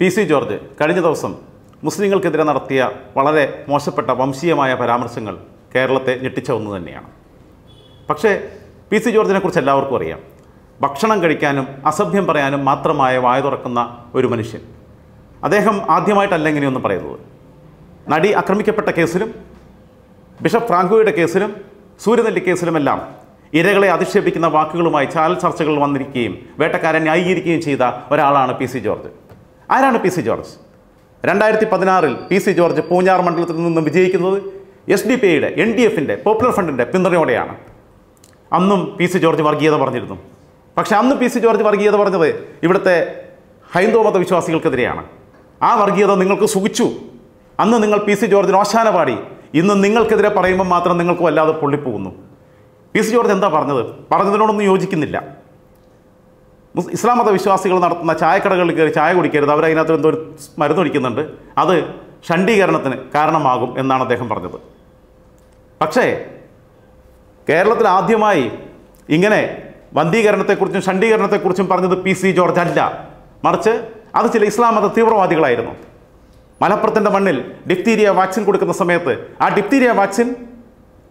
P C George കഴിഞ്ഞ ദിവസം മുസ്ലിങ്ങൾക്കെതിരെ നടത്തിയ വളരെ മോശപ്പെട്ട വംശീയമായ പരാമർശങ്ങൾ കേരളത്തെ ഞെട്ടിച്ച ഒന്ന് തന്നെയാണ് പക്ഷേ പി സി ജോർജിനെക്കുറിച്ച് എല്ലാവർക്കും അറിയാം ഭക്ഷണം കഴിക്കാനും അസഭ്യം പറയാനും മാത്രമായ വായ തുറക്കുന്ന ഒരു മനുഷ്യൻ അദ്ദേഹം ആദ്യമായിട്ടല്ല ഇങ്ങനെയൊന്നും പറയുന്നത് നടി ആക്രമിക്കപ്പെട്ട കേസിലും ബിഷപ്പ് ഫ്രാങ്കോയുടെ കേസിലും സൂര്യനെല്ലി കേസിലുമെല്ലാം ഇരകളെ അധിക്ഷേപിക്കുന്ന വാക്കുകളുമായി ചാനൽ ചർച്ചകൾ വന്നിരിക്കുകയും വേട്ടക്കാരൻ ന്യായീകരിക്കുകയും ചെയ്ത ഒരാളാണ് പി സി ജോർജ് ആരാണ് പി സി ജോർജ് രണ്ടായിരത്തി പതിനാറിൽ പി സി ജോർജ് പൂഞ്ഞാർ മണ്ഡലത്തിൽ നിന്നും വിജയിക്കുന്നത് എസ് ഡി പി ഐയുടെ എൻ ഡി എഫിൻ്റെ പോപ്പുലർ ഫണ്ടിൻ്റെ പിന്തുണയോടെയാണ് അന്നും പി സി ജോർജ് വർഗീയത പറഞ്ഞിരുന്നു പക്ഷെ അന്ന് പി സി ജോർജ് വർഗീയത പറഞ്ഞത് ഇവിടുത്തെ ഹൈന്ദവ മതവിശ്വാസികൾക്കെതിരെയാണ് ആ വർഗീയത നിങ്ങൾക്ക് സുഖിച്ചു അന്ന് നിങ്ങൾ പി സി ജോർജിന് ഓശാന പാടി ഇന്ന് നിങ്ങൾക്കെതിരെ പറയുമ്പോൾ മാത്രം നിങ്ങൾക്കും അല്ലാതെ പൊള്ളിപ്പോകുന്നു പി സി ജോർജ് എന്താ പറഞ്ഞത് പറഞ്ഞതിനോടൊന്നും യോജിക്കുന്നില്ല ഇസ്ലാം മത വിശ്വാസികൾ നടത്തുന്ന ചായക്കടകളിൽ കയറി ചായ കുടിക്കരുത് അതിനകത്ത് എന്തോ ഒരു കുടിക്കുന്നുണ്ട് അത് ഷണ്ഡീകരണത്തിന് കാരണമാകും എന്നാണ് അദ്ദേഹം പറഞ്ഞത് പക്ഷേ കേരളത്തിൽ ആദ്യമായി ഇങ്ങനെ വന്ധീകരണത്തെക്കുറിച്ചും ഷണ്ഡീകരണത്തെക്കുറിച്ചും പറഞ്ഞത് പി സി ജോർജ് അല്ല മറിച്ച് അത് ചില ഇസ്ലാം മത തീവ്രവാദികളായിരുന്നു മലപ്പുറത്തിൻ്റെ മണ്ണിൽ ഡിഫ്തീരിയ വാക്സിൻ കൊടുക്കുന്ന സമയത്ത് ആ ഡിഫ്തീരിയ വാക്സിൻ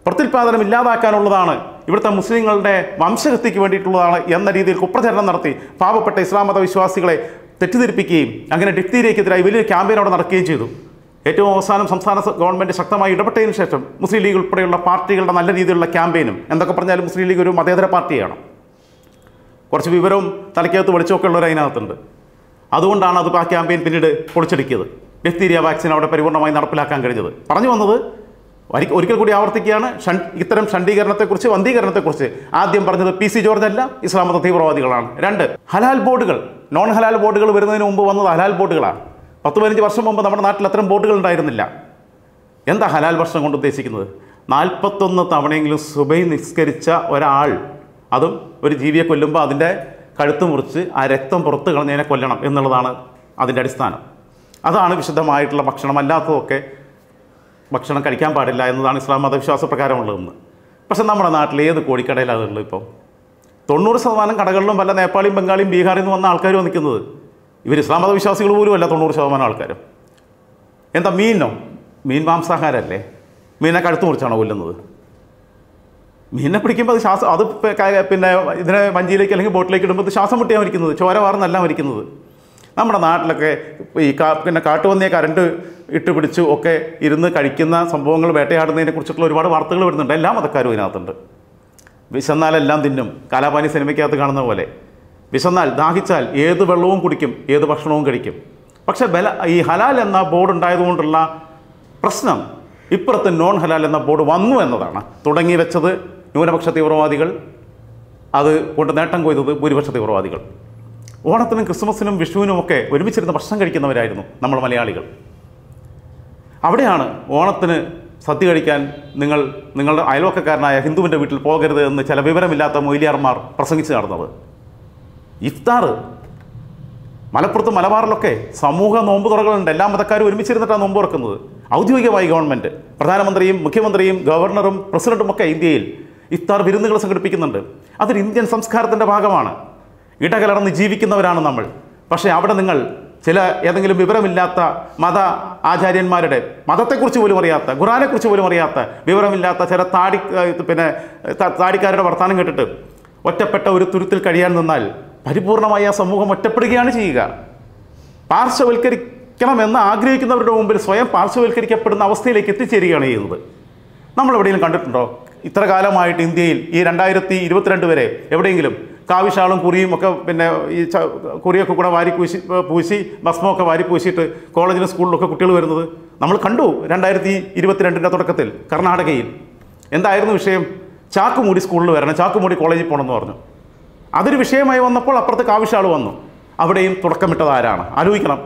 പ്രത്യുൽപാദനം ഇല്ലാതാക്കാനുള്ളതാണ് ഇവിടുത്തെ മുസ്ലിങ്ങളുടെ വംശഹത്യക്ക് വേണ്ടിയിട്ടുള്ളതാണ് എന്ന രീതിയിൽ കുപ്രചരണം നടത്തി പാവപ്പെട്ട ഇസ്ലാം മത വിശ്വാസികളെ തെറ്റിദ്ധരിപ്പിക്കുകയും അങ്ങനെ ഡിപ്തീരിയക്കെതിരായി വലിയ ക്യാമ്പയിൻ അവിടെ നടക്കുകയും ചെയ്തു ഏറ്റവും അവസാനം സംസ്ഥാന ഗവൺമെൻറ് ശക്തമായി ഇടപെട്ടതിന് ശേഷം മുസ്ലിം ലീഗ് ഉൾപ്പെടെയുള്ള പാർട്ടികളുടെ നല്ല രീതിയിലുള്ള ക്യാമ്പയിനും എന്തൊക്കെ പറഞ്ഞാലും മുസ്ലിം ലീഗ് ഒരു മതേതര പാർട്ടിയാണ് കുറച്ച് വിവരവും തലയ്ക്കകത്ത് വെളിച്ചമൊക്കെ ഉള്ളവർ അതിനകത്തുണ്ട് അതുകൊണ്ടാണ് അത് ആ ക്യാമ്പയിൻ പിന്നീട് പൊളിച്ചെടുക്കിയത് ഡിഫ്തീരിയ വാക്സിൻ അവിടെ പരിപൂർണമായി നടപ്പിലാക്കാൻ കഴിഞ്ഞത് പറഞ്ഞു വന്നത് ഒരിക്കൽ കൂടി ആവർത്തിക്കുകയാണ് ഇത്തരം ഷണ്ഡീകരണത്തെക്കുറിച്ച് വന്ധീകരണത്തെക്കുറിച്ച് ആദ്യം പറഞ്ഞത് പി സി ജോർജ് അല്ല ഇസ്ലാമത തീവ്രവാദികളാണ് രണ്ട് ഹലാൽ ബോർഡുകൾ നോൺ ഹലാൽ ബോർഡുകൾ വരുന്നതിന് മുമ്പ് വന്നത് ഹലാൽ ബോർഡുകളാണ് പത്ത് പതിനഞ്ച് വർഷം മുമ്പ് നമ്മുടെ നാട്ടിൽ അത്തരം ബോർഡുകൾ ഉണ്ടായിരുന്നില്ല എന്താ ഹലാൽ വർഷം കൊണ്ട് ഉദ്ദേശിക്കുന്നത് നാൽപ്പത്തൊന്ന് തവണയെങ്കിലും സുബൈ നിസ്കരിച്ച ഒരാൾ അതും ഒരു ജീവിയെ കൊല്ലുമ്പോൾ അതിൻ്റെ കഴുത്ത് മുറിച്ച് ആ രക്തം പുറത്ത് കളഞ്ഞതിനെ കൊല്ലണം എന്നുള്ളതാണ് അതിൻ്റെ അടിസ്ഥാനം അതാണ് വിശുദ്ധമായിട്ടുള്ള അല്ലാത്തതൊക്കെ ഭക്ഷണം കഴിക്കാൻ പാടില്ല എന്നതാണ് ഇസ്ലാം മതവിശ്വാസ പ്രകാരമുള്ളതെന്ന് പക്ഷെ നമ്മുടെ നാട്ടിൽ ഏത് കോഴിക്കടയിലാണ് അതുള്ളത് ഇപ്പം തൊണ്ണൂറ് ശതമാനം കടകളിലും പല നേപ്പാളിയും ബംഗാളിയും ബീഹാറിൽ നിന്ന് വന്ന ആൾക്കാരും നിൽക്കുന്നത് ഇവർ ഇസ്ലാം മതവിശ്വാസികൾ പോലും അല്ല തൊണ്ണൂറ് ശതമാനം ആൾക്കാരും എന്താ മീനോ മീൻ മാംസാഹാരമല്ലേ മീനെ കഴുത്ത് മുറിച്ചാണോ കൊല്ലുന്നത് മീനിനെ പിടിക്കുമ്പോൾ അത് ശ്വാസം അത് പിന്നെ ഇതിനെ വഞ്ചിയിലേക്ക് അല്ലെങ്കിൽ ബോട്ടിലേക്ക് ഇടുമ്പോൾ ശ്വാസം മുട്ടിയാണ് മരിക്കുന്നത് ചോര വാർന്നല്ല മരിക്കുന്നത് നമ്മുടെ നാട്ടിലൊക്കെ ഈ കാ പിന്നെ കാട്ടുപന്നിയെ കരണ്ട് ഇട്ട് പിടിച്ച് ഒക്കെ ഇരുന്ന് കഴിക്കുന്ന സംഭവങ്ങൾ വേട്ടയാടുന്നതിനെ കുറിച്ചിട്ടുള്ള ഒരുപാട് വാർത്തകൾ വരുന്നുണ്ട് എല്ലാ മതക്കാരും ഇതിനകത്തുണ്ട് വിശന്നാലെല്ലാം തിന്നും കാലാപാനി സിനിമയ്ക്കകത്ത് കാണുന്ന പോലെ വിശന്നാൽ ദാഹിച്ചാൽ ഏത് വെള്ളവും കുടിക്കും ഏത് ഭക്ഷണവും കഴിക്കും പക്ഷേ ബല ഈ ഹലാൽ എന്ന ബോർഡ് ഉണ്ടായതുകൊണ്ടുള്ള പ്രശ്നം ഇപ്പുറത്ത് നോൺ ഹലാൽ എന്ന ബോർഡ് വന്നു എന്നതാണ് തുടങ്ങി വെച്ചത് ന്യൂനപക്ഷ തീവ്രവാദികൾ അത് കൊണ്ട് നേട്ടം കൊയ്തത് ഭൂരിപക്ഷ തീവ്രവാദികൾ ഓണത്തിനും ക്രിസ്മസിനും വിഷുവിനും ഒക്കെ ഒരുമിച്ചിരുന്ന് ഭക്ഷണം കഴിക്കുന്നവരായിരുന്നു നമ്മൾ മലയാളികൾ അവിടെയാണ് ഓണത്തിന് സദ്യ കഴിക്കാൻ നിങ്ങൾ നിങ്ങളുടെ അയൽവക്കക്കാരനായ ഹിന്ദുവിൻ്റെ വീട്ടിൽ പോകരുത് എന്ന് ചില വിവരമില്ലാത്ത മൊയിലിയാർമാർ പ്രസംഗിച്ച് നടന്നത് ഇഫ്താർ മലപ്പുറത്തും മലബാറിലൊക്കെ സമൂഹ നോമ്പ് തുറകളുണ്ട് എല്ലാ മതക്കാരും ഒരുമിച്ചിരുന്നിട്ടാണ് നോമ്പ് തുറക്കുന്നത് ഔദ്യോഗികമായി ഗവൺമെൻറ് പ്രധാനമന്ത്രിയും മുഖ്യമന്ത്രിയും ഗവർണറും പ്രസിഡൻറ്റുമൊക്കെ ഇന്ത്യയിൽ ഇഫ്താർ വിരുന്നുകൾ സംഘടിപ്പിക്കുന്നുണ്ട് അതൊരു ഇന്ത്യൻ സംസ്കാരത്തിൻ്റെ ഭാഗമാണ് ഇടകലർന്ന് ജീവിക്കുന്നവരാണ് നമ്മൾ പക്ഷേ അവിടെ നിങ്ങൾ ചില ഏതെങ്കിലും വിവരമില്ലാത്ത മത ആചാര്യന്മാരുടെ മതത്തെക്കുറിച്ച് പോലും അറിയാത്ത ഖുറാനെക്കുറിച്ച് പോലും അറിയാത്ത വിവരമില്ലാത്ത ചില താടി പിന്നെ താടിക്കാരുടെ വർത്തമാനം കേട്ടിട്ട് ഒറ്റപ്പെട്ട ഒരു തുരുത്തിൽ കഴിയാൻ നിന്നാൽ പരിപൂർണമായി ആ സമൂഹം ഒറ്റപ്പെടുകയാണ് ചെയ്യുക പാർശ്വവൽക്കരിക്കണമെന്ന് ആഗ്രഹിക്കുന്നവരുടെ മുമ്പിൽ സ്വയം പാർശ്വവൽക്കരിക്കപ്പെടുന്ന അവസ്ഥയിലേക്ക് എത്തിച്ചേരുകയാണ് ചെയ്യുന്നത് നമ്മൾ കണ്ടിട്ടുണ്ടോ ഇത്ര കാലമായിട്ട് ഇന്ത്യയിൽ ഈ രണ്ടായിരത്തി ഇരുപത്തിരണ്ട് വരെ എവിടെയെങ്കിലും കാവിഷാളും കുറിയും ഒക്കെ പിന്നെ ഈ കുറിയൊക്കെ കൂടെ വാരി പൂശി പൂശി ഭസ്മമൊക്കെ വാരി പൂശിയിട്ട് കോളേജിലും സ്കൂളിലൊക്കെ കുട്ടികൾ വരുന്നത് നമ്മൾ കണ്ടു രണ്ടായിരത്തി ഇരുപത്തിരണ്ടിൻ്റെ തുടക്കത്തിൽ കർണാടകയിൽ എന്തായിരുന്നു വിഷയം ചാക്കുമൂടി സ്കൂളിൽ വരണം ചാക്കുമൂടി കോളേജിൽ പോകണമെന്ന് പറഞ്ഞു അതൊരു വിഷയമായി വന്നപ്പോൾ അപ്പുറത്ത് കാവിഷാൾ വന്നു അവിടെയും തുടക്കമിട്ടത് ആരാണ് ആലോചിക്കണം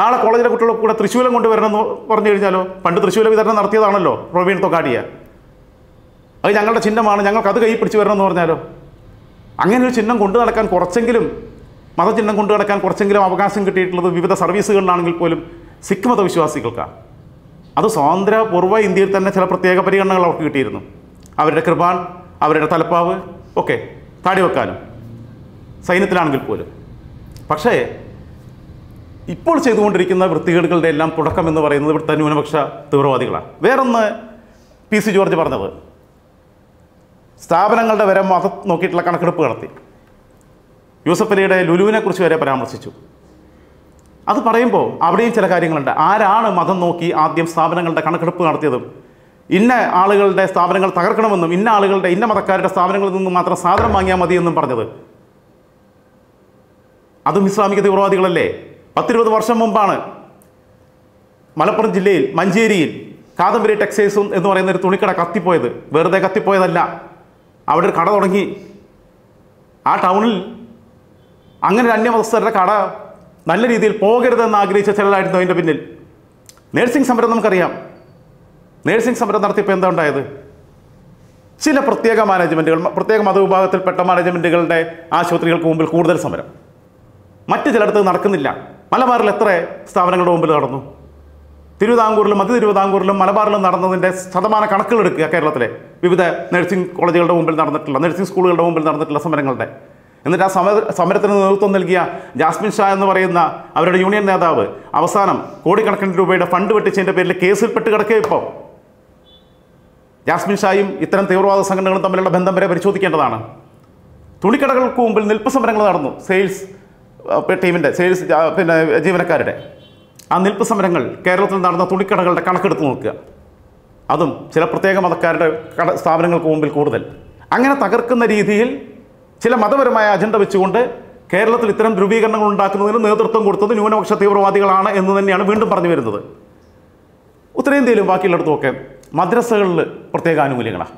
നാളെ കോളേജിലെ കുട്ടികളെ കൂടെ തൃശ്ശൂലം കൊണ്ടുവരണമെന്ന് പറഞ്ഞു കഴിഞ്ഞാലോ പണ്ട് തൃശ്ശൂല വിതരണം നടത്തിയതാണല്ലോ പ്രവീൺ തൊക്കാടിയ അത് ഞങ്ങളുടെ ചിഹ്നമാണ് ഞങ്ങൾക്ക് അത് കൈ പിടിച്ച് വരണമെന്ന് പറഞ്ഞാലോ അങ്ങനെ ഒരു ചിഹ്നം കൊണ്ടു നടക്കാൻ കുറച്ചെങ്കിലും മതചിഹ്നം കൊണ്ടു നടക്കാൻ കുറച്ചെങ്കിലും അവകാശം കിട്ടിയിട്ടുള്ളത് വിവിധ സർവീസുകളിലാണെങ്കിൽ പോലും സിഖ് മതവിശ്വാസികൾക്കാണ് അത് സ്വാതന്ത്ര്യ പൂർവ്വ ഇന്ത്യയിൽ തന്നെ ചില പ്രത്യേക പരിഗണനകൾ അവർക്ക് കിട്ടിയിരുന്നു അവരുടെ കൃപാൻ അവരുടെ തലപ്പാവ് ഒക്കെ താടി വെക്കാനും സൈന്യത്തിലാണെങ്കിൽ പോലും പക്ഷേ ഇപ്പോൾ ചെയ്തുകൊണ്ടിരിക്കുന്ന വൃത്തികേടുകളുടെ എല്ലാം തുടക്കം എന്ന് പറയുന്നത് ഇവിടുത്തെ ന്യൂനപക്ഷ തീവ്രവാദികളാണ് വേറൊന്ന് പി സി ജോർജ് പറഞ്ഞത് സ്ഥാപനങ്ങളുടെ വരെ മതം നോക്കിയിട്ടുള്ള കണക്കെടുപ്പ് നടത്തി യൂസഫ് അലിയുടെ ലുലുവിനെക്കുറിച്ച് വരെ പരാമർശിച്ചു അത് പറയുമ്പോൾ അവിടെയും ചില കാര്യങ്ങളുണ്ട് ആരാണ് മതം നോക്കി ആദ്യം സ്ഥാപനങ്ങളുടെ കണക്കെടുപ്പ് നടത്തിയതും ഇന്ന ആളുകളുടെ സ്ഥാപനങ്ങൾ തകർക്കണമെന്നും ഇന്ന ആളുകളുടെ ഇന്ന മതക്കാരുടെ സ്ഥാപനങ്ങളിൽ നിന്ന് മാത്രം സാധനം വാങ്ങിയാൽ മതിയെന്നും പറഞ്ഞത് അതും ഇസ്ലാമിക തീവ്രവാദികളല്ലേ പത്തിരുപത് വർഷം മുമ്പാണ് മലപ്പുറം ജില്ലയിൽ മഞ്ചേരിയിൽ കാദംബരി ടെക്സൈസും എന്ന് പറയുന്ന ഒരു തുണിക്കട കത്തിപ്പോയത് വെറുതെ കത്തിപ്പോയതല്ല അവിടെ ഒരു കട തുടങ്ങി ആ ടൗണിൽ അങ്ങനെ ഒരു അന്യമതസ്ഥരുടെ കട നല്ല രീതിയിൽ പോകരുതെന്ന് ആഗ്രഹിച്ച ചിലരായിരുന്നു അതിൻ്റെ പിന്നിൽ നേഴ്സിംഗ് സമരം നമുക്കറിയാം നേഴ്സിംഗ് സമരം നടത്തിയപ്പോൾ എന്താ ഉണ്ടായത് ചില പ്രത്യേക മാനേജ്മെൻറ്റുകൾ പ്രത്യേക മതവിഭാഗത്തിൽപ്പെട്ട മാനേജ്മെൻറ്റുകളുടെ ആശുപത്രികൾക്ക് മുമ്പിൽ കൂടുതൽ സമരം മറ്റു ചിലയിടത്ത് നടക്കുന്നില്ല മലബാറിൽ എത്ര സ്ഥാപനങ്ങളുടെ മുമ്പിൽ നടന്നു തിരുവിതാംകൂറിലും മധ്യ തിരുവിതാംകൂറിലും മലബാറിലും നടന്നതിൻ്റെ ശതമാന കണക്കുകളെടുക്കുക കേരളത്തിലെ വിവിധ നഴ്സിംഗ് കോളേജുകളുടെ മുമ്പിൽ നടന്നിട്ടുള്ള നഴ്സിംഗ് സ്കൂളുകളുടെ മുമ്പിൽ നടന്നിട്ടുള്ള സമരങ്ങളുടെ എന്നിട്ട് ആ സമര സമരത്തിന് നേതൃത്വം നൽകിയ ജാസ്മിൻ ഷാ എന്ന് പറയുന്ന അവരുടെ യൂണിയൻ നേതാവ് അവസാനം കോടിക്കണക്കിന് രൂപയുടെ ഫണ്ട് വെട്ടിച്ചതിൻ്റെ പേരിൽ പെട്ട് കിടക്കുക ഇപ്പോൾ ജാസ്മിൻ ഷായും ഇത്തരം തീവ്രവാദ സംഘടനകളും തമ്മിലുള്ള ബന്ധം വരെ പരിശോധിക്കേണ്ടതാണ് തുണിക്കടകൾക്ക് മുമ്പിൽ നിൽപ്പ് സമരങ്ങൾ നടന്നു സെയിൽസ് ടീമിൻ്റെ സെയിൽസ് പിന്നെ ജീവനക്കാരുടെ ആ നിൽപ്പ് സമരങ്ങൾ കേരളത്തിൽ നടന്ന തുണിക്കടകളുടെ കണക്കെടുത്ത് നോക്കുക അതും ചില പ്രത്യേക മതക്കാരുടെ കട സ്ഥാപനങ്ങൾക്ക് മുമ്പിൽ കൂടുതൽ അങ്ങനെ തകർക്കുന്ന രീതിയിൽ ചില മതപരമായ അജണ്ട വെച്ചുകൊണ്ട് കേരളത്തിൽ ഇത്തരം ധ്രുവീകരണങ്ങൾ ഉണ്ടാക്കുന്നതിന് നേതൃത്വം കൊടുത്തത് ന്യൂനപക്ഷ തീവ്രവാദികളാണ് എന്ന് തന്നെയാണ് വീണ്ടും പറഞ്ഞു വരുന്നത് ഉത്തരേന്ത്യയിലും ബാക്കിയുള്ളടത്തുമൊക്കെ മദ്രസകളിൽ പ്രത്യേക ആനുകൂല്യങ്ങളാണ്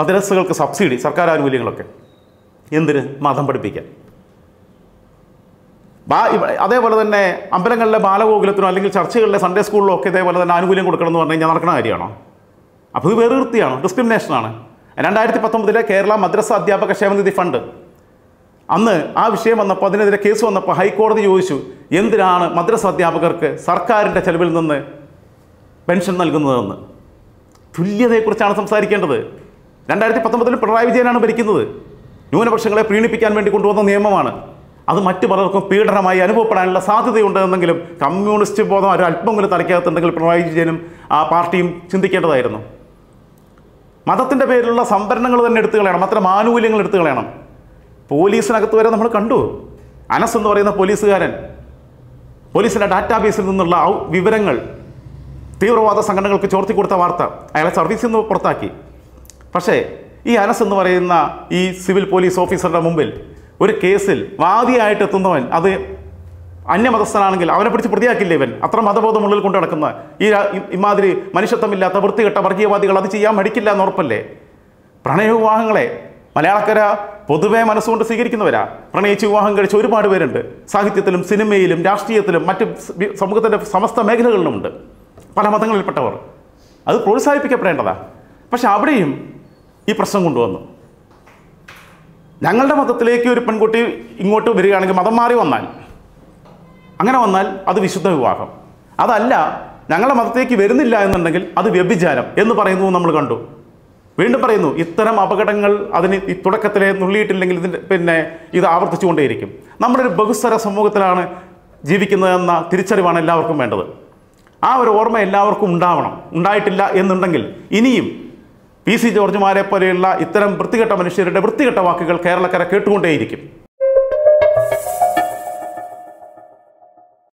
മദ്രസകൾക്ക് സബ്സിഡി സർക്കാർ ആനുകൂല്യങ്ങളൊക്കെ എന്തിന് മതം പഠിപ്പിക്കാൻ അതേപോലെ തന്നെ അമ്പലങ്ങളിലെ ബാലഗോകുലത്തിനോ അല്ലെങ്കിൽ ചർച്ചകളിലെ സൺഡേ സ്കൂളിലോ ഒക്കെ ഇതേപോലെ തന്നെ ആനുകൂല്യം കൊടുക്കണം എന്ന് പറഞ്ഞു കഴിഞ്ഞാൽ നടക്കുന്ന കാര്യമാണോ അപ്പോൾ ഇത് വേറെ വൃത്തിയാണ് ഡിസ്ക്രിമിനേഷനാണ് രണ്ടായിരത്തി പത്തൊമ്പതിലെ കേരള മദ്രസ അധ്യാപക ക്ഷേമനിധി ഫണ്ട് അന്ന് ആ വിഷയം വന്നപ്പോൾ അതിനെതിരെ കേസ് വന്നപ്പോൾ ഹൈക്കോടതി ചോദിച്ചു എന്തിനാണ് മദ്രസ അധ്യാപകർക്ക് സർക്കാരിൻ്റെ ചെലവിൽ നിന്ന് പെൻഷൻ നൽകുന്നതെന്ന് തുല്യതയെക്കുറിച്ചാണ് സംസാരിക്കേണ്ടത് രണ്ടായിരത്തി പത്തൊമ്പതിൽ പിണറായി വിജയനാണ് ഭരിക്കുന്നത് ന്യൂനപക്ഷങ്ങളെ പ്രീണിപ്പിക്കാൻ വേണ്ടി കൊണ്ടുവന്ന നിയമമാണ് അത് മറ്റു പലർക്കും പീഡനമായി അനുഭവപ്പെടാനുള്ള സാധ്യതയുണ്ടെന്നെങ്കിലും കമ്മ്യൂണിസ്റ്റ് ബോധം ഒരു അല്പം കൂടി തലയ്ക്കകത്തുണ്ടെങ്കിൽ പിണറായി വിജയനും ആ പാർട്ടിയും ചിന്തിക്കേണ്ടതായിരുന്നു മതത്തിൻ്റെ പേരിലുള്ള സംവരണങ്ങൾ തന്നെ എടുത്തു കളയണം അത്ര ആനുകൂല്യങ്ങൾ എടുത്തു കളയണം പോലീസിനകത്ത് വരെ നമ്മൾ കണ്ടു അനസ് എന്ന് പറയുന്ന പോലീസുകാരൻ പോലീസിൻ്റെ ഡാറ്റാബേസിൽ നിന്നുള്ള വിവരങ്ങൾ തീവ്രവാദ സംഘടനകൾക്ക് ചോർത്തി കൊടുത്ത വാർത്ത അയാളെ സർവീസിൽ നിന്ന് പുറത്താക്കി പക്ഷേ ഈ അനസ് എന്ന് പറയുന്ന ഈ സിവിൽ പോലീസ് ഓഫീസറുടെ മുമ്പിൽ ഒരു കേസിൽ വാദിയായിട്ട് എത്തുന്നവൻ അത് അന്യമതസ്ഥനാണെങ്കിൽ അവനെ പിടിച്ച് പ്രതിയാക്കില്ല ഇവൻ അത്ര ഉള്ളിൽ കൊണ്ട് നടക്കുന്ന ഈ ഇമാതിരി മനുഷ്യത്വമില്ലാത്ത വൃത്തികെട്ട വർഗീയവാദികൾ അത് ചെയ്യാൻ മടിക്കില്ല എന്ന് ഉറപ്പല്ലേ വിവാഹങ്ങളെ മലയാളക്കര പൊതുവേ മനസ്സുകൊണ്ട് സ്വീകരിക്കുന്നവരാ പ്രണയിച്ച് വിവാഹം കഴിച്ച ഒരുപാട് പേരുണ്ട് സാഹിത്യത്തിലും സിനിമയിലും രാഷ്ട്രീയത്തിലും മറ്റ് സമൂഹത്തിൻ്റെ സമസ്ത മേഖലകളിലുമുണ്ട് പല മതങ്ങളിൽപ്പെട്ടവർ അത് പ്രോത്സാഹിപ്പിക്കപ്പെടേണ്ടതാണ് പക്ഷെ അവിടെയും ഈ പ്രശ്നം കൊണ്ടുവന്നു ഞങ്ങളുടെ മതത്തിലേക്ക് ഒരു പെൺകുട്ടി ഇങ്ങോട്ട് വരികയാണെങ്കിൽ മതം മാറി വന്നാൽ അങ്ങനെ വന്നാൽ അത് വിശുദ്ധ വിവാഹം അതല്ല ഞങ്ങളുടെ മതത്തേക്ക് വരുന്നില്ല എന്നുണ്ടെങ്കിൽ അത് വ്യഭിചാരം എന്ന് പറയുന്നു നമ്മൾ കണ്ടു വീണ്ടും പറയുന്നു ഇത്തരം അപകടങ്ങൾ അതിന് ഈ തുടക്കത്തിലെ നുള്ളിയിട്ടില്ലെങ്കിൽ ഇതിൻ്റെ പിന്നെ ഇത് ആവർത്തിച്ചുകൊണ്ടേയിരിക്കും നമ്മളൊരു ബഹുസ്വര സമൂഹത്തിലാണ് ജീവിക്കുന്നതെന്ന തിരിച്ചറിവാണ് എല്ലാവർക്കും വേണ്ടത് ആ ഒരു ഓർമ്മ എല്ലാവർക്കും ഉണ്ടാവണം ഉണ്ടായിട്ടില്ല എന്നുണ്ടെങ്കിൽ ഇനിയും പി സി ജോർജുമാരെ പോലെയുള്ള ഇത്തരം വൃത്തികെട്ട മനുഷ്യരുടെ വൃത്തികെട്ട വാക്കുകൾ കേരളക്കര കേട്ടുകൊണ്ടേയിരിക്കും